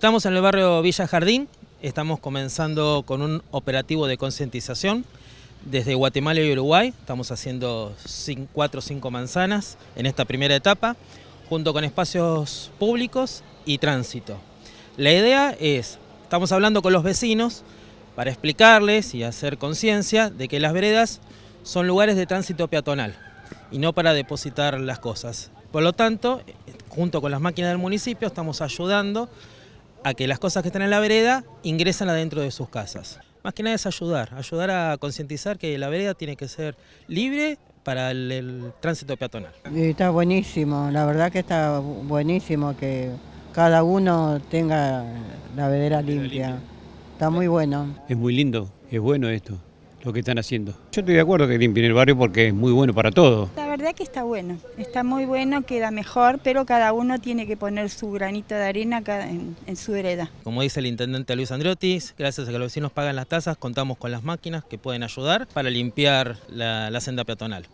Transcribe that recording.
Estamos en el barrio Villa Jardín, estamos comenzando con un operativo de concientización desde Guatemala y Uruguay, estamos haciendo 4 o 5 manzanas en esta primera etapa, junto con espacios públicos y tránsito. La idea es, estamos hablando con los vecinos para explicarles y hacer conciencia de que las veredas son lugares de tránsito peatonal y no para depositar las cosas. Por lo tanto, junto con las máquinas del municipio estamos ayudando a que las cosas que están en la vereda ingresan adentro de sus casas. Más que nada es ayudar, ayudar a concientizar que la vereda tiene que ser libre para el, tránsito peatonal. está buenísimo, la verdad que está buenísimo que cada uno tenga la vereda limpia. Está muy bueno. Es muy lindo, es bueno esto, lo que están haciendo. Yo estoy de acuerdo que limpien el barrio porque es muy bueno para todos verdad que está bueno, está muy bueno, queda mejor, pero cada uno tiene que poner su granito de arena en, su hereda. Como dice el intendente Luis Andriotis, gracias a que los vecinos pagan las tasas, contamos con las máquinas que pueden ayudar para limpiar la senda peatonal.